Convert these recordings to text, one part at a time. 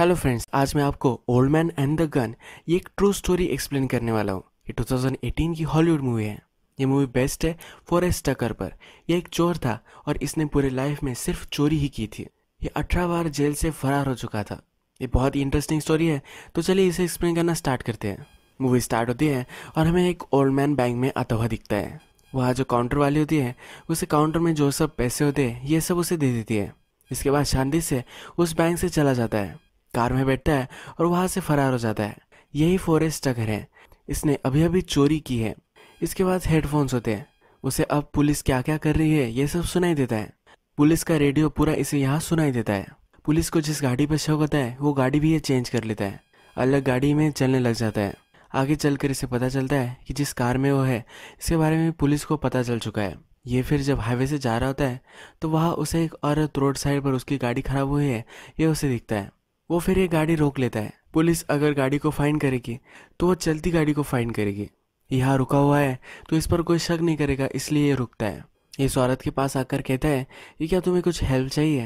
hello friends आज मैं आपको old man and the gun ये एक ट्रू स्टोरी एक्सप्लेन करने वाला हूँ ये 2018 की हॉलीवुड मूवी है ये मूवी बेस्ट है फॉरेस्ट टकर पर यह एक चोर था और इसने पूरे लाइफ में सिर्फ चोरी ही की थी ये अठारह बार जेल से फरार हो चुका था ये बहुत ही इंटरेस्टिंग स्टोरी है तो चलिए इसे एक्सप्लेन करना स्टार्ट करते हैं मूवी स्टार्ट होती है और हमें एक ओल्ड मैन बैंक में आता हुआ दिखता है वहाँ जो काउंटर वाली होती है उसे काउंटर में जो सब पैसे होते हैं ये सब उसे दे देती है इसके बाद शांति से उस बैंक से चला जाता है कार में बैठता है और वहां से फरार हो जाता है यही फॉरेस्ट का घर है इसने अभी अभी चोरी की है इसके बाद हेडफोन्स होते हैं उसे अब पुलिस क्या क्या कर रही है ये सब सुनाई देता है पुलिस का रेडियो पूरा इसे यहाँ सुनाई देता है पुलिस को जिस गाड़ी पर शौक होता है वो गाड़ी भी ये चेंज कर लेता है अलग गाड़ी में चलने लग जाता है आगे चलकर इसे पता चलता है कि जिस कार में वो है इसके बारे में पुलिस को पता चल चुका है ये फिर जब हाईवे से जा रहा होता है तो वहाँ उसे एक औरत रोड साइड पर उसकी गाड़ी खराब हुई है ये उसे दिखता है वो फिर ये गाड़ी रोक लेता है पुलिस अगर गाड़ी को फाइन करेगी तो वो चलती गाड़ी को फाइन करेगी यहाँ रुका हुआ है तो इस पर कोई शक नहीं करेगा इसलिए ये रुकता है इस औरत के पास आकर कहता है कि क्या तुम्हें कुछ हेल्प चाहिए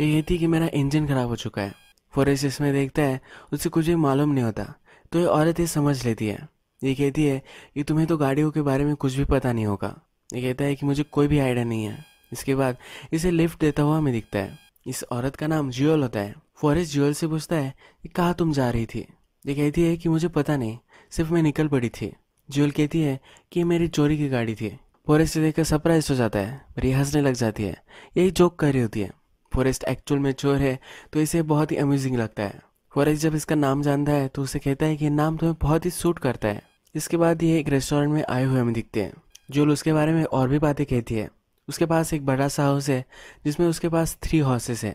ये कहती कि मेरा इंजन खराब हो चुका है फॉरेस्ट इसमें देखता है उसे कुछ भी मालूम नहीं होता तो ये औरत ये समझ लेती है ये कहती है कि तुम्हें तो गाड़ियों के बारे में कुछ भी पता नहीं होगा ये कहता है कि मुझे कोई भी आइडिया नहीं है इसके बाद इसे लिफ्ट देता हुआ हमें दिखता है इस औरत का नाम जियोल होता है फॉरेस्ट ज्वेल से पूछता है कि कहाँ तुम जा रही थी ये कहती है कि मुझे पता नहीं सिर्फ मैं निकल पड़ी थी ज्वेल कहती है कि मेरी चोरी की गाड़ी थी फॉरेस्ट से देखकर सरप्राइज हो जाता है यह हंसने लग जाती है यही जोक कर रही होती है फॉरेस्ट एक्चुअल में चोर है तो इसे बहुत ही अम्यूजिंग लगता है फॉरेस्ट जब इसका नाम जानता है तो उसे कहता है कि नाम तुम्हें बहुत ही सूट करता है इसके बाद ये एक रेस्टोरेंट में आए हुए हमें दिखते हैं जोल उसके बारे में और भी बातें कहती है उसके पास एक बड़ा सा हाउस है जिसमें उसके पास थ्री हाउसेस है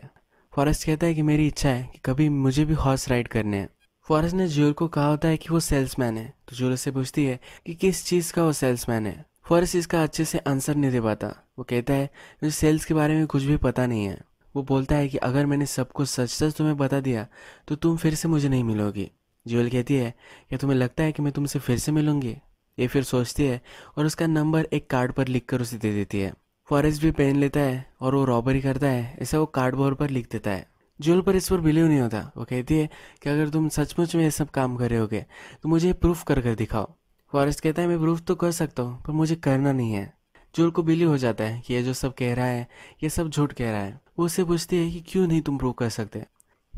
फॉरेस्ट कहता है कि मेरी इच्छा है कि कभी मुझे भी हॉर्स राइड करने हैं फॉरेस्ट ने ज्योल को कहा होता है कि वो सेल्समैन है तो ज्योल उससे पूछती है कि किस चीज़ का वो सेल्समैन है फॉरेस्ट इसका अच्छे से आंसर नहीं दे पाता वो कहता है मुझे सेल्स के बारे में कुछ भी पता नहीं है वो बोलता है कि अगर मैंने सब कुछ सच सच तुम्हें बता दिया तो तुम फिर से मुझे नहीं मिलोगी ज्वेल कहती है क्या तुम्हें लगता है कि मैं तुमसे फिर से मिलूंगी ये फिर सोचती है और उसका नंबर एक कार्ड पर लिख कर उसे दे देती है फॉरेस्ट भी पहन लेता है और वो रॉबरी करता है ऐसा वो कार्डबोर्ड पर लिख देता है जोल पर इस पर बिलीव नहीं होता वो कहती है कि अगर तुम सचमुच में ये सब काम कर रहे होगे तो मुझे प्रूफ कर कर दिखाओ फॉरेस्ट कहता है मैं प्रूफ तो कर सकता हूँ पर मुझे करना नहीं है जोल को बिलीव हो जाता है कि ये जो सब कह रहा है ये सब झूठ कह रहा है वो उससे पूछती है कि क्यों नहीं तुम प्रूव कर सकते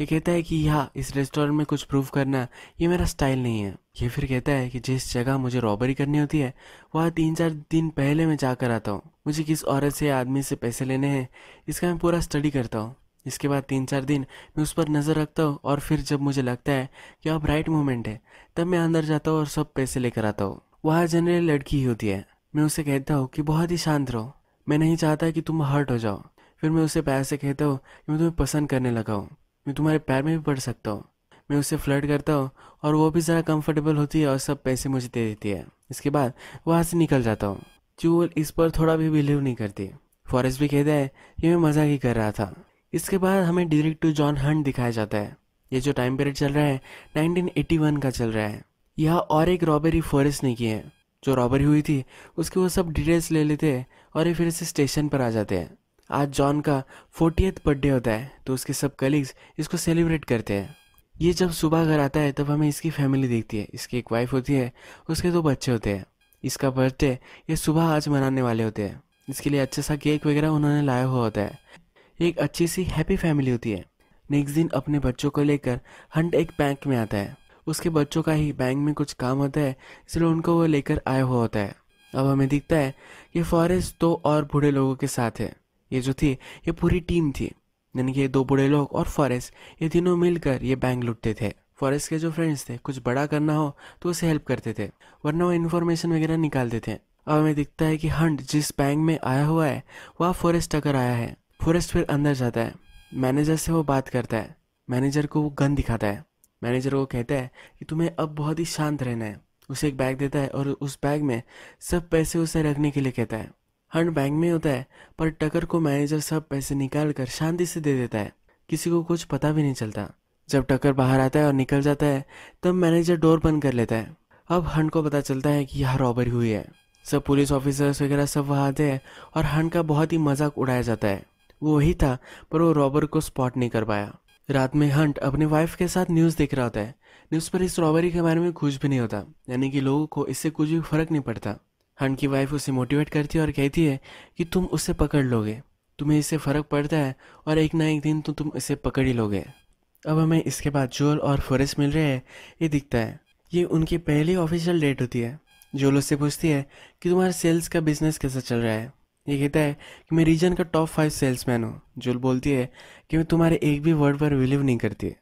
ये कहता है कि यहाँ इस रेस्टोरेंट में कुछ प्रूव करना ये मेरा स्टाइल नहीं है ये फिर कहता है कि जिस जगह मुझे रॉबरी करनी होती है वहाँ तीन चार दिन पहले मैं जाकर आता हूँ मुझे किस औरत से आदमी से पैसे लेने हैं इसका मैं पूरा स्टडी करता हूँ इसके बाद तीन चार दिन मैं उस पर नज़र रखता हूँ और फिर जब मुझे लगता है कि अब राइट मोमेंट है तब मैं अंदर जाता हूँ और सब पैसे लेकर आता हूँ वहाँ जनरली लड़की ही होती है मैं उसे कहता हूँ कि बहुत ही शांत रहो मैं नहीं चाहता कि तुम हर्ट हो जाओ फिर मैं उसे पैसे कहता हूँ कि मैं तुम्हें पसंद करने लगा हूँ मैं तुम्हारे पैर में भी पड़ सकता हूँ मैं उससे फ्लर्ट करता हूँ और वो भी ज़रा कंफर्टेबल होती है और सब पैसे मुझे दे देती है इसके बाद वहाँ से निकल जाता हूँ चूल इस पर थोड़ा भी बिलीव नहीं करती फॉरेस्ट भी कहता है कि मैं मज़ा ही कर रहा था इसके बाद हमें डायरेक्ट टू जॉन हंट दिखाया जाता है ये जो टाइम पीरियड चल रहा है 1981 का चल रहा है यह और एक रॉबरी फॉरेस्ट ने की है जो रॉबरी हुई थी उसके वो सब डिटेल्स ले लेते हैं और ये फिर से स्टेशन पर आ जाते हैं आज जॉन का फोर्टी बर्थडे होता है तो उसके सब कलीग्स इसको सेलिब्रेट करते हैं ये जब सुबह घर आता है तब हमें इसकी फैमिली देखती है इसकी एक वाइफ होती है उसके दो बच्चे होते हैं इसका बर्थडे ये सुबह आज मनाने वाले होते हैं इसके लिए अच्छा सा केक वगैरह उन्होंने लाया हुआ होता है एक अच्छी सी हैप्पी फैमिली होती है नेक्स्ट दिन अपने बच्चों को लेकर हंट एक बैंक में आता है उसके बच्चों का ही बैंक में कुछ काम होता है इसलिए उनको वो लेकर आया हुआ होता है अब हमें दिखता है कि फॉरेस्ट दो और बूढ़े लोगों के साथ है ये जो थी ये पूरी टीम थी यानी कि ये दो बुढ़े लोग और फॉरेस्ट ये तीनों मिलकर ये बैंक लुटते थे फॉरेस्ट के जो फ्रेंड्स थे कुछ बड़ा करना हो तो उसे हेल्प करते थे वरना वो इन्फॉर्मेशन वगैरह निकालते थे अब हमें दिखता है कि हंट जिस बैंक में आया हुआ है वह फॉरेस्ट टकर आया है फॉरेस्ट फिर अंदर जाता है मैनेजर से वो बात करता है मैनेजर को वो गन दिखाता है मैनेजर को कहता है कि तुम्हें अब बहुत ही शांत रहना है उसे एक बैग देता है और उस बैग में सब पैसे उसे रखने के लिए कहता है हंड बैंक में होता है पर टकर को मैनेजर सब पैसे निकाल कर शांति से दे देता है किसी को कुछ पता भी नहीं चलता जब टकर बाहर आता है और निकल जाता है तब मैनेजर डोर बंद कर लेता है अब हंड को पता चलता है कि यहाँ रॉबरी हुई है सब पुलिस ऑफिसर्स वगैरह सब वहाँ आते हैं और हंड का बहुत ही मजाक उड़ाया जाता है वो वही था पर वो रॉबर को स्पॉट नहीं कर पाया रात में हंट अपने वाइफ के साथ न्यूज़ देख रहा होता है न्यूज़ पर इस रॉबरी के बारे में कुछ भी नहीं होता यानी कि लोगों को इससे कुछ भी फर्क नहीं पड़ता हंड की वाइफ उसे मोटिवेट करती है और कहती है कि तुम उसे पकड़ लोगे तुम्हें इससे फ़र्क पड़ता है और एक ना एक दिन तो तुम इसे पकड़ ही लोगे अब हमें इसके बाद जोल और फॉरेस्ट मिल रहे हैं ये दिखता है ये उनकी पहली ऑफिशियल डेट होती है जोल उससे पूछती है कि तुम्हारा सेल्स का बिजनेस कैसा चल रहा है ये कहता है कि मैं रीजन का टॉप फाइव सेल्स मैन हूँ जोल बोलती है कि मैं तुम्हारे एक भी वर्ड पर बिलीव नहीं करती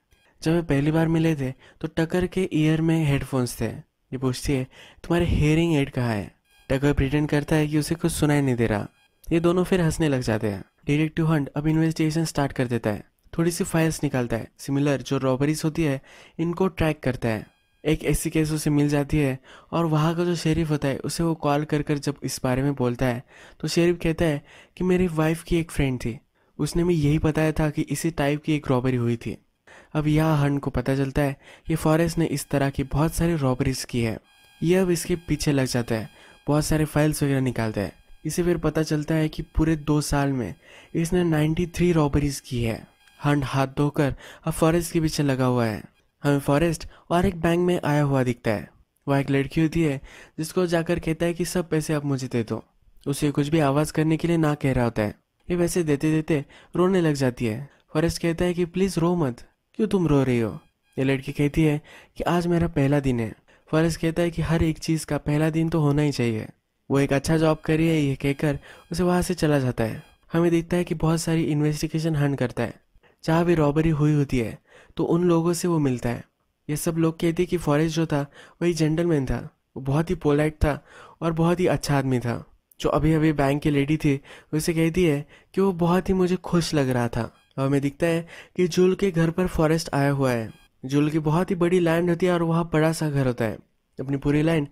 जब वे पहली बार मिले थे तो टकर के ईयर में हेडफोन्स थे ये पूछती है तुम्हारे हेयरिंग एड कहाँ है टकर प्रिटेंड करता है कि उसे कुछ सुनाई नहीं दे रहा ये दोनों फिर हंसने लग जाते हैं डिटेक्टिव हंट अब इन्वेस्टिगेशन स्टार्ट कर देता है थोड़ी सी फाइल्स निकालता है सिमिलर जो रॉबरीज होती है इनको ट्रैक करता है एक ऐसी केस उसे मिल जाती है और वहाँ का जो शेरीफ होता है उसे वो कॉल कर कर जब इस बारे में बोलता है तो शेरीफ कहता है कि मेरी वाइफ की एक फ्रेंड थी उसने भी यही बताया था कि इसी टाइप की एक रॉबरी हुई थी अब यह हंड को पता चलता है कि फॉरेस्ट ने इस तरह की बहुत सारी रॉबरीज की है यह अब इसके पीछे लग जाता है बहुत सारे फाइल्स वगैरह निकालता है इसे फिर पता चलता है कि पूरे दो साल में इसने 93 रॉबरीज की है हंड हाथ धोकर अब फॉरेस्ट के पीछे लगा हुआ है हमें फॉरेस्ट और एक बैंक में आया हुआ दिखता है वह एक लड़की होती है जिसको जाकर कहता है कि सब पैसे आप मुझे दे दो उसे कुछ भी आवाज़ करने के लिए ना कह रहा होता है ये पैसे देते देते रोने लग जाती है फॉरेस्ट कहता है कि प्लीज़ रो मत क्यों तुम रो रही हो ये लड़की कहती है कि आज मेरा पहला दिन है फरज कहता है कि हर एक चीज़ का पहला दिन तो होना ही चाहिए वो एक अच्छा जॉब करी है ये कहकर उसे वहाँ से चला जाता है हमें देखता है कि बहुत सारी इन्वेस्टिगेशन हंड करता है जहाँ भी रॉबरी हुई होती है तो उन लोगों से वो मिलता है ये सब लोग कहते हैं कि फॉरेस्ट जो था वही जेंटलमैन था वो बहुत ही पोलाइट था और बहुत ही अच्छा आदमी था जो अभी अभी बैंक की लेडी थी उसे कहती है कि वो बहुत ही मुझे खुश लग रहा था हमें दिखता है कि जूल के घर पर फॉरेस्ट आया हुआ है जो की बहुत ही बड़ी लैंड होती है और वहाँ बड़ा सा घर होता है अपनी पूरी लैंड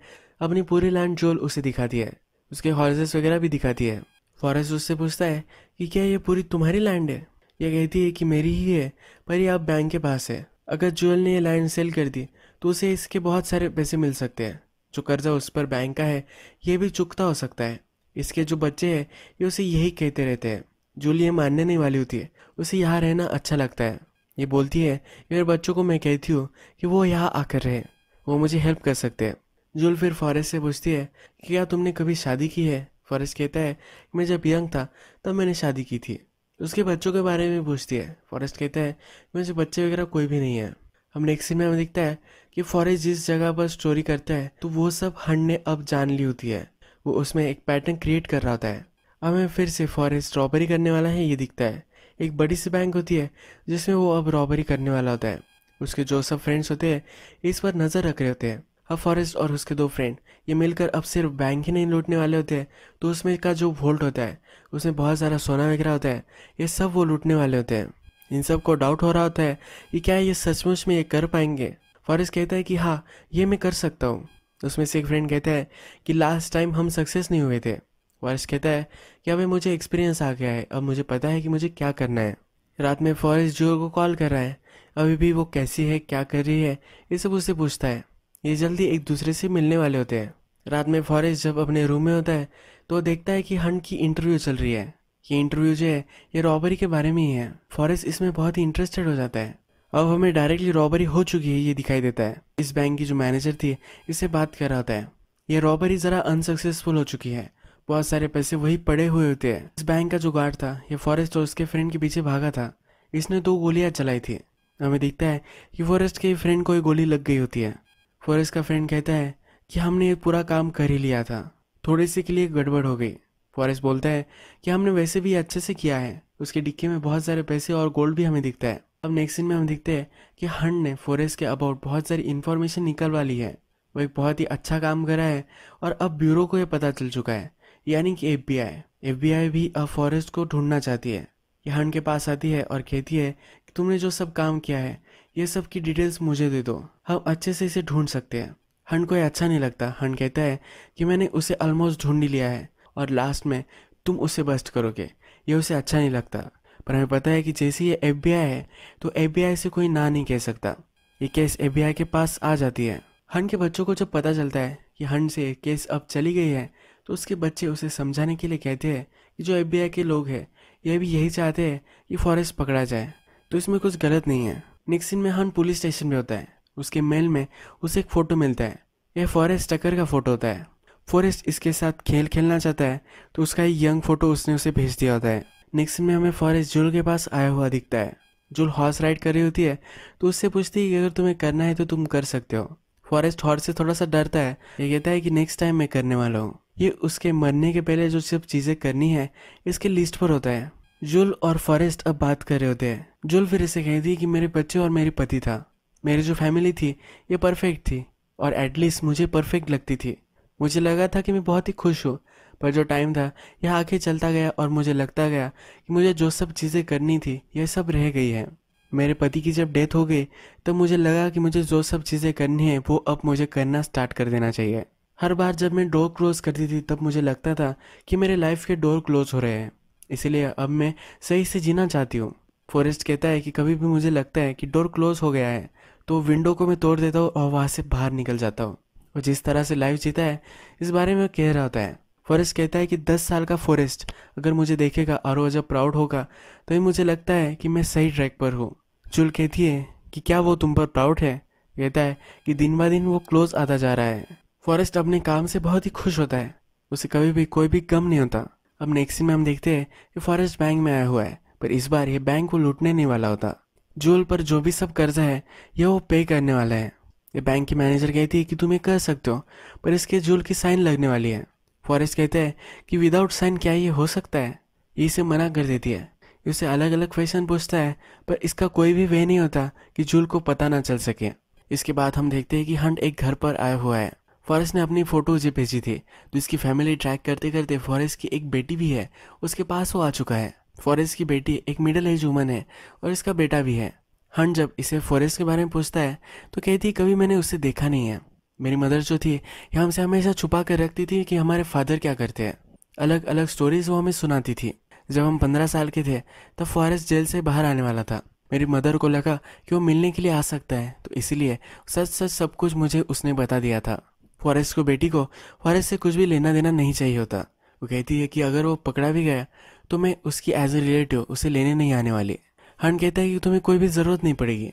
अपनी पूरी लैंड जोल उसे दिखाती है उसके हॉर्जेस वगैरह भी दिखाती है फॉरेस्ट उससे पूछता है कि क्या ये पूरी तुम्हारी लैंड है यह कहती है कि मेरी ही है पर यह अब बैंक के पास है अगर जोल ने यह लैंड सेल कर दी तो उसे इसके बहुत सारे पैसे मिल सकते हैं जो कर्जा उस पर बैंक का है ये भी चुकता हो सकता है इसके जो बच्चे हैं ये उसे यही कहते रहते हैं जोल ये मानने नहीं वाली होती है उसे यहाँ रहना अच्छा लगता है ये बोलती है मेरे बच्चों को मैं कहती हूँ कि वो यहाँ आकर रहे वो मुझे हेल्प कर सकते हैं जुल फिर फॉरेस्ट से पूछती है कि क्या तुमने कभी शादी की है फॉरेस्ट कहता है मैं जब यंग था तब मैंने शादी की थी उसके बच्चों के बारे में पूछती है फॉरेस्ट कहता है मुझे बच्चे वगैरह कोई भी नहीं है हम नेक्स्ट सीन में दिखता है कि फॉरेस्ट जिस जगह पर स्टोरी करता है तो वो सब हंड ने अब जान ली होती है वो उसमें एक पैटर्न क्रिएट कर रहा होता है हमें फिर से फॉरेस्ट स्ट्रॉबेरी करने वाला है ये दिखता है एक बड़ी सी बैंक होती है जिसमें वो अब रॉबरी करने वाला होता है उसके जो सब फ्रेंड्स होते हैं इस पर नज़र रख रहे होते हैं अब फॉरेस्ट और उसके दो फ्रेंड ये मिलकर अब सिर्फ बैंक ही नहीं लूटने वाले होते हैं तो उसमें का जो वोल्ट होता है उसमें बहुत सारा सोना वगैरह होता है ये सब वो लूटने वाले होते हैं इन सब को डाउट हो रहा होता है कि क्या ये सचमुच में ये कर पाएंगे फॉरेस्ट कहता है कि हाँ ये मैं कर सकता हूँ उसमें से एक फ्रेंड कहता है कि लास्ट टाइम हम सक्सेस नहीं हुए थे वारिस कहता है कि अभी मुझे एक्सपीरियंस आ गया है अब मुझे पता है कि मुझे क्या करना है रात में फॉरेस्ट जो को कॉल कर रहा है अभी भी वो कैसी है क्या कर रही है ये सब उससे पूछता है ये जल्दी एक दूसरे से मिलने वाले होते हैं रात में फॉरेस्ट जब अपने रूम में होता है तो देखता है कि हंट की इंटरव्यू चल रही है ये इंटरव्यू जो है ये रॉबरी के बारे में ही है फॉरेस्ट इसमें बहुत ही इंटरेस्टेड हो जाता है अब हमें डायरेक्टली रॉबरी हो चुकी है ये दिखाई देता है इस बैंक की जो मैनेजर थी इससे बात कर रहा होता है ये रॉबरी ज़रा अनसक्सेसफुल हो चुकी है बहुत सारे पैसे वही पड़े हुए होते हैं इस बैंक का जो गार्ड था ये फॉरेस्ट और उसके फ्रेंड के पीछे भागा था इसने दो गोलियां चलाई थी हमें दिखता है कि फॉरेस्ट के फ्रेंड को एक गोली लग गई होती है फॉरेस्ट का फ्रेंड कहता है कि हमने ये पूरा काम कर ही लिया था थोड़े से के लिए गड़बड़ हो गई फॉरेस्ट बोलता है कि हमने वैसे भी अच्छे से किया है उसके डिक्के में बहुत सारे पैसे और गोल्ड भी हमें दिखता है अब नेक्स्ट सीन में हम देखते हैं कि हंड ने फॉरेस्ट के अबाउट बहुत सारी इन्फॉर्मेशन निकलवा ली है वो एक बहुत ही अच्छा काम करा है और अब ब्यूरो को यह पता चल चुका है यानी कि एफ एफबीआई भी अब फॉरेस्ट को ढूंढना चाहती है यहान के पास आती है और कहती है कि तुमने जो सब काम किया है ये सब की डिटेल्स मुझे दे दो हम अच्छे से इसे ढूंढ सकते हैं हन को यह अच्छा नहीं लगता हन कहता है कि मैंने उसे ऑलमोस्ट ढूंढ ही लिया है और लास्ट में तुम उसे बस्ट करोगे ये उसे अच्छा नहीं लगता पर हमें पता है कि जैसे ये एफ है तो एफ से कोई ना नहीं कह सकता ये केस एफ के पास आ जाती है हन के बच्चों को जब पता चलता है कि हन से केस अब चली गई है तो उसके बच्चे उसे समझाने के लिए कहते हैं कि जो एफ के लोग हैं यह भी यही चाहते हैं कि फॉरेस्ट पकड़ा जाए तो इसमें कुछ गलत नहीं है निक्सिन में हन पुलिस स्टेशन में होता है उसके मेल में उसे एक फ़ोटो मिलता है यह फॉरेस्ट टकर का फ़ोटो होता है फॉरेस्ट इसके साथ खेल खेलना चाहता है तो उसका एक यंग फ़ोटो उसने उसे भेज दिया होता है निक्सिन में हमें फॉरेस्ट जुल के पास आया हुआ दिखता है जुल हॉर्स राइड कर रही होती है तो उससे पूछती है कि अगर तुम्हें करना है तो तुम कर सकते हो फॉरेस्ट हॉर्स से थोड़ा सा डरता है यह कहता है कि नेक्स्ट टाइम मैं करने वाला हूँ ये उसके मरने के पहले जो सब चीज़ें करनी है इसके लिस्ट पर होता है जुल और फॉरेस्ट अब बात कर रहे होते हैं जुल फिर इसे कहती है कि मेरे बच्चे और मेरे पति था मेरी जो फैमिली थी ये परफेक्ट थी और एटलीस्ट मुझे परफेक्ट लगती थी मुझे लगा था कि मैं बहुत ही खुश हूँ पर जो टाइम था यह आगे चलता गया और मुझे लगता गया कि मुझे जो सब चीज़ें करनी थी यह सब रह गई है मेरे पति की जब डेथ हो गई तो मुझे लगा कि मुझे जो सब चीज़ें करनी है वो अब मुझे करना स्टार्ट कर देना चाहिए हर बार जब मैं डोर क्लोज़ करती थी तब मुझे लगता था कि मेरे लाइफ के डोर क्लोज़ हो रहे हैं इसलिए अब मैं सही से जीना चाहती हूँ फॉरेस्ट कहता है कि कभी भी मुझे लगता है कि डोर क्लोज़ हो गया है तो विंडो को मैं तोड़ देता हूँ और वहाँ से बाहर निकल जाता हूँ और जिस तरह से लाइफ जीता है इस बारे में कह रहा होता है फॉरेस्ट कहता है कि दस साल का फॉरेस्ट अगर मुझे देखेगा और वो जब प्राउड होगा तो ये मुझे लगता है कि मैं सही ट्रैक पर हूँ जुल कहती है कि क्या वो तुम पर प्राउड है कहता है कि दिन ब दिन वो क्लोज आता जा रहा है फॉरेस्ट अपने काम से बहुत ही खुश होता है उसे कभी भी कोई भी गम नहीं होता अब नेक्स्ट में हम देखते हैं कि फॉरेस्ट बैंक में आया हुआ है पर इस बार ये बैंक को लूटने नहीं वाला होता जोल पर जो भी सब कर्जा है यह वो पे करने वाला है ये बैंक की मैनेजर कहती है कि तुम ये कर सकते हो पर इसके जोल की साइन लगने वाली है फॉरेस्ट कहते हैं कि विदाउट साइन क्या ये हो सकता है ये इसे मना कर देती है उसे अलग अलग क्वेश्चन पूछता है पर इसका कोई भी वे नहीं होता कि जूल को पता ना चल सके इसके बाद हम देखते हैं कि हंट एक घर पर आया हुआ है फॉरेस्ट ने अपनी फ़ोटो उसे भेजी थी तो इसकी फैमिली ट्रैक करते करते फॉरेस्ट की एक बेटी भी है उसके पास वो आ चुका है फॉरेस्ट की बेटी एक मिडिल एज वूमन है और इसका बेटा भी है हन जब इसे फॉरेस्ट के बारे में पूछता है तो कहती है कभी मैंने उसे देखा नहीं है मेरी मदर जो थी यह हमसे हमेशा छुपा कर रखती थी कि हमारे फादर क्या करते हैं अलग अलग स्टोरीज वो हमें सुनाती थी जब हम पंद्रह साल के थे तब फॉरेस्ट जेल से बाहर आने वाला था मेरी मदर को लगा कि वो मिलने के लिए आ सकता है तो इसीलिए सच सच सब कुछ मुझे उसने बता दिया था फॉरेस्ट को बेटी को फॉरेस्ट से कुछ भी लेना देना नहीं चाहिए होता वो कहती है कि अगर वो पकड़ा भी गया तो मैं उसकी एज ए रिलेटिव उसे लेने नहीं आने वाली हंड कहता है कि तुम्हें कोई भी ज़रूरत नहीं पड़ेगी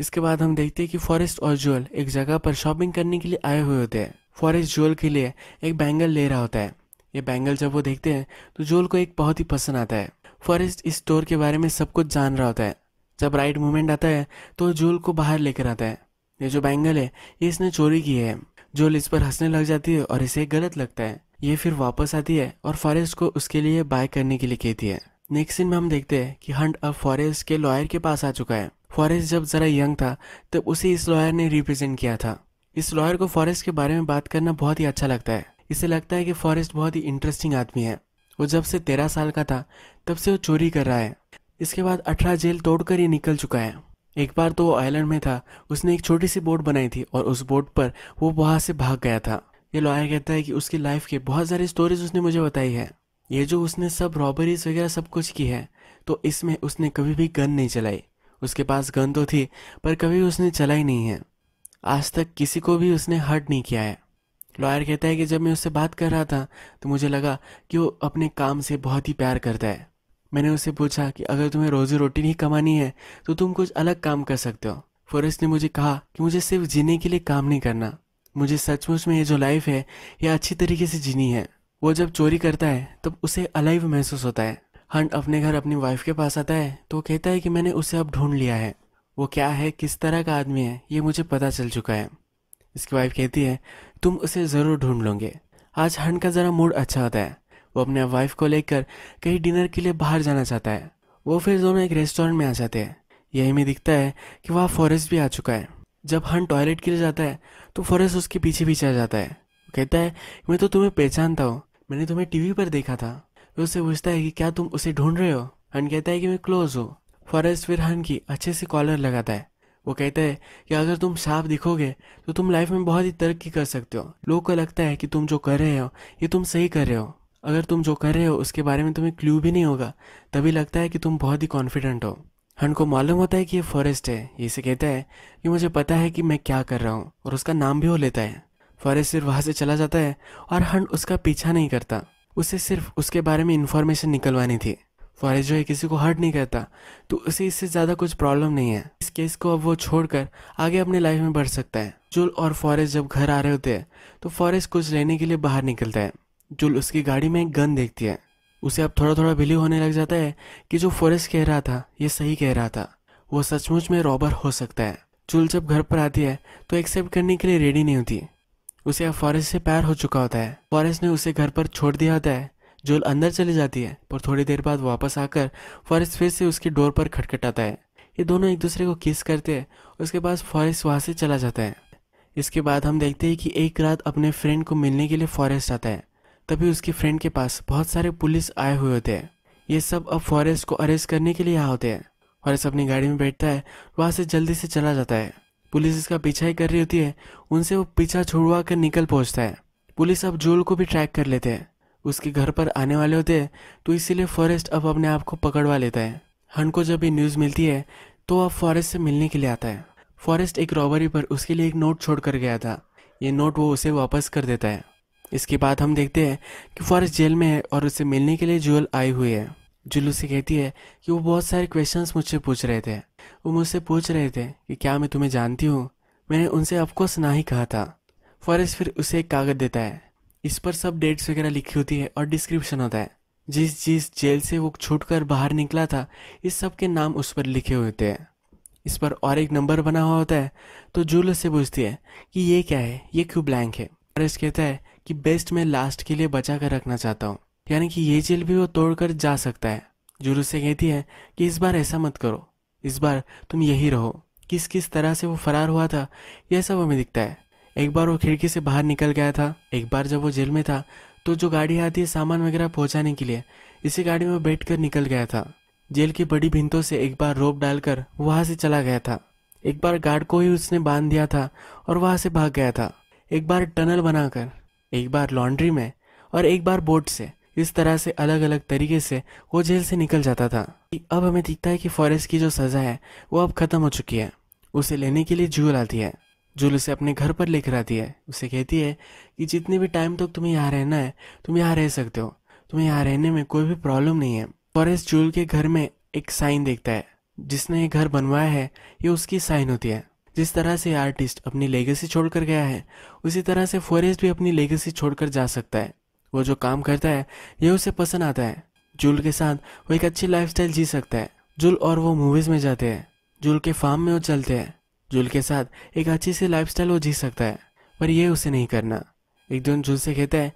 इसके बाद हम देखते हैं कि फॉरेस्ट और ज्वेल एक जगह पर शॉपिंग करने के लिए आए हुए होते हैं फॉरेस्ट ज्वेल के लिए एक बैंगल ले रहा होता है ये बैंगल जब वो देखते हैं तो ज्वेल को एक बहुत ही पसंद आता है फॉरेस्ट इस स्टोर के बारे में सब कुछ जान रहा होता है जब राइट मूवमेंट आता है तो ज्वेल को बाहर लेकर आता है ये जो बैंगल है ये इसने चोरी की है जो इस पर हंसने लग जाती है और इसे गलत लगता है ये फिर वापस आती है और फॉरेस्ट को उसके लिए बाय करने के लिए कहती है नेक्स्ट सीन में हम देखते हैं कि हंट अब फॉरेस्ट के लॉयर के पास आ चुका है फॉरेस्ट जब जरा यंग था तब उसे इस लॉयर ने रिप्रेजेंट किया था इस लॉयर को फॉरेस्ट के बारे में बात करना बहुत ही अच्छा लगता है इसे लगता है कि फॉरेस्ट बहुत ही इंटरेस्टिंग आदमी है वो जब से तेरह साल का था तब से वो चोरी कर रहा है इसके बाद अठारह जेल तोड़कर ये निकल चुका है एक बार तो वो आयलैंड में था उसने एक छोटी सी बोट बनाई थी और उस बोट पर वो वहाँ से भाग गया था ये लॉयर कहता है कि उसकी लाइफ के बहुत सारी स्टोरीज उसने मुझे बताई है ये जो उसने सब रॉबरीज वगैरह सब कुछ की है तो इसमें उसने कभी भी गन नहीं चलाई उसके पास गन तो थी पर कभी उसने चलाई नहीं है आज तक किसी को भी उसने हर्ट नहीं किया है लॉयर कहता है कि जब मैं उससे बात कर रहा था तो मुझे लगा कि वो अपने काम से बहुत ही प्यार करता है मैंने उससे पूछा कि अगर तुम्हें रोजी रोटी नहीं कमानी है तो तुम कुछ अलग काम कर सकते हो फॉरेस्ट ने मुझे कहा कि मुझे सिर्फ जीने के लिए काम नहीं करना मुझे सचमुच में ये जो लाइफ है यह अच्छी तरीके से जीनी है वो जब चोरी करता है तब उसे अलाइव महसूस होता है हंट अपने घर अपनी वाइफ के पास आता है तो कहता है कि मैंने उसे अब ढूंढ लिया है वो क्या है किस तरह का आदमी है ये मुझे पता चल चुका है इसकी वाइफ कहती है तुम उसे ज़रूर ढूंढ लोगे आज हंट का ज़रा मूड अच्छा होता है वो अपने वाइफ को लेकर कहीं डिनर के लिए बाहर जाना चाहता है वो फिर दोनों एक रेस्टोरेंट में आ जाते हैं यही में दिखता है कि वहाँ फॉरेस्ट भी आ चुका है जब हन टॉयलेट के लिए जाता है तो फॉरेस्ट उसके पीछे पीछे आ जाता है वो कहता है मैं तो तुम्हें पहचानता हूँ मैंने तुम्हें टीवी पर देखा था वो उससे पूछता है कि क्या तुम उसे ढूंढ रहे हो हन कहता है कि मैं क्लोज हूँ फॉरेस्ट फिर हन की अच्छे से कॉलर लगाता है वो कहता है कि अगर तुम साफ दिखोगे तो तुम लाइफ में बहुत ही तरक्की कर सकते हो लोगों को लगता है कि तुम जो कर रहे हो ये तुम सही कर रहे हो अगर तुम जो कर रहे हो उसके बारे में तुम्हें क्लू भी नहीं होगा तभी लगता है कि तुम बहुत ही कॉन्फिडेंट हो हन को मालूम होता है कि ये फॉरेस्ट है ये इसे कहता है कि मुझे पता है कि मैं क्या कर रहा हूँ और उसका नाम भी हो लेता है फॉरेस्ट सिर्फ वहाँ से चला जाता है और हन उसका पीछा नहीं करता उसे सिर्फ उसके बारे में इन्फॉर्मेशन निकलवानी थी फॉरेस्ट जो है किसी को हर्ट नहीं करता तो उसे इससे ज़्यादा कुछ प्रॉब्लम नहीं है इस केस को अब वो छोड़कर आगे अपने लाइफ में बढ़ सकता है जुल और फॉरेस्ट जब घर आ रहे होते हैं तो फॉरेस्ट कुछ लेने के लिए बाहर निकलता है जुल उसकी गाड़ी में एक गन देखती है उसे अब थोड़ा थोड़ा बिलीव होने लग जाता है कि जो फॉरेस्ट कह रहा था ये सही कह रहा था वो सचमुच में रॉबर हो सकता है जुल जब घर पर आती है तो एक्सेप्ट करने के लिए रेडी नहीं होती उसे अब फॉरेस्ट से पैर हो चुका होता है फॉरेस्ट ने उसे घर पर छोड़ दिया होता है जुल अंदर चली जाती है पर थोड़ी देर बाद वापस आकर फॉरेस्ट फिर से उसकी डोर पर खटखटाता है ये दोनों एक दूसरे को किस करते हैं उसके बाद फॉरेस्ट वहाँ से चला जाता है इसके बाद हम देखते हैं कि एक रात अपने फ्रेंड को मिलने के लिए फॉरेस्ट आता है तभी उसके फ्रेंड के पास बहुत सारे पुलिस आए हुए होते हैं ये सब अब फॉरेस्ट को अरेस्ट करने के लिए यहाँ होते हैं फॉरेस्ट अपनी गाड़ी में बैठता है वहाँ से जल्दी से चला जाता है पुलिस इसका पीछा ही कर रही होती है उनसे वो पीछा छुड़वा कर निकल पहुँचता है पुलिस अब जोल को भी ट्रैक कर लेते हैं उसके घर पर आने वाले होते हैं तो इसीलिए फॉरेस्ट अब अपने आप को पकड़वा लेता है हन को जब ये न्यूज़ मिलती है तो अब फॉरेस्ट से मिलने के लिए आता है फॉरेस्ट एक रॉबरी पर उसके लिए एक नोट छोड़ कर गया था ये नोट वो उसे वापस कर देता है इसके बाद हम देखते हैं कि फॉरेस्ट जेल में है और उसे मिलने के लिए जुअल आई हुई है जुल से कहती है कि वो बहुत सारे क्वेश्चंस मुझसे पूछ रहे थे वो मुझसे पूछ रहे थे कि क्या मैं तुम्हें जानती हूँ मैंने उनसे अफकोर्स ना ही कहा था फॉरेस्ट फिर उसे एक कागज़ देता है इस पर सब डेट्स वगैरह लिखी होती है और डिस्क्रिप्शन होता है जिस जिस जेल से वो छूट कर बाहर निकला था इस सब के नाम उस पर लिखे हुए थे इस पर और एक नंबर बना हुआ होता है तो जूलस से पूछती है कि ये क्या है ये क्यों ब्लैंक है फॉरेस्ट कहता है कि बेस्ट में लास्ट के लिए बचा कर रखना चाहता हूँ यानी कि ये जेल भी वो तोड़ कर जा सकता है जुरू से कहती है कि इस बार ऐसा मत करो इस बार तुम यही रहो किस किस तरह से वो फरार हुआ था यह सब हमें दिखता है एक बार वो खिड़की से बाहर निकल गया था एक बार जब वो जेल में था तो जो गाड़ी आती है सामान वगैरह पहुंचाने के लिए इसी गाड़ी में बैठ निकल गया था जेल की बड़ी भिंतों से एक बार रोप डालकर वहां से चला गया था एक बार गार्ड को ही उसने बांध दिया था और वहां से भाग गया था एक बार टनल बनाकर एक बार लॉन्ड्री में और एक बार बोट से इस तरह से अलग अलग तरीके से वो जेल से निकल जाता था अब हमें दिखता है कि फॉरेस्ट की जो सज़ा है वो अब ख़त्म हो चुकी है उसे लेने के लिए जूल आती है जूल उसे अपने घर पर लेकर आती है उसे कहती है कि जितने भी टाइम तक तो तुम्हें यहाँ रहना है तुम यहाँ रह सकते हो तुम्हें यहाँ रहने में कोई भी प्रॉब्लम नहीं है फॉरेस्ट जूल के घर में एक साइन देखता है जिसने ये घर बनवाया है ये उसकी साइन होती है जिस तरह से आर्टिस्ट अपनी लेगेसी छोड़कर गया है उसी तरह से फॉरेस्ट भी अपनी लेगेसी छोड़कर जा सकता है वो जो काम करता है ये उसे पसंद आता है जुल के साथ वो एक अच्छी लाइफ जी सकता है जुल और वो मूवीज़ में जाते हैं जुल के फार्म में वो चलते हैं जुल के साथ एक अच्छी सी लाइफ वो जी सकता है पर यह उसे नहीं करना एक दिन जुल से कहता है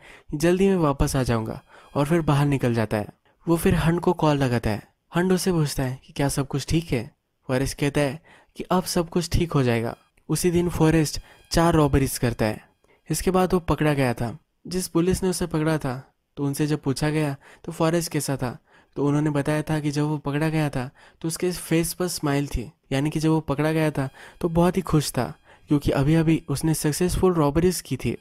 जल्दी मैं वापस आ जाऊंगा और फिर बाहर निकल जाता है वो फिर हंड को कॉल लगाता है हंड उसे पूछता है कि क्या सब कुछ ठीक है फॉरेस्ट कहता है कि अब सब कुछ ठीक हो जाएगा उसी दिन फॉरेस्ट चार रॉबरीज करता है इसके बाद वो पकड़ा गया था जिस पुलिस ने उसे पकड़ा था तो उनसे जब पूछा गया तो फॉरेस्ट कैसा था तो उन्होंने बताया था कि जब वो पकड़ा गया था तो उसके फेस पर स्माइल थी यानी कि जब वो पकड़ा गया था तो बहुत ही खुश था क्योंकि अभी अभी उसने सक्सेसफुल रॉबरीज की थी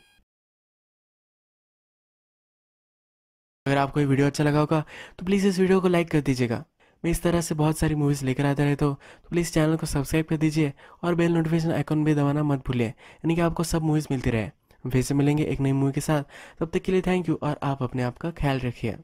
अगर आपको ये वीडियो अच्छा लगा होगा तो प्लीज़ इस वीडियो को लाइक कर दीजिएगा मैं इस तरह से बहुत सारी मूवीज़ लेकर आता रहता हूँ तो प्लीज़ चैनल को सब्सक्राइब कर दीजिए और बेल नोटिफिकेशन आइकन भी दबाना मत भूलिए यानी कि आपको सब मूवीज़ मिलती रहे फिर से मिलेंगे एक नई मूवी के साथ तब तक के लिए थैंक यू और आप अपने आप का ख्याल रखिए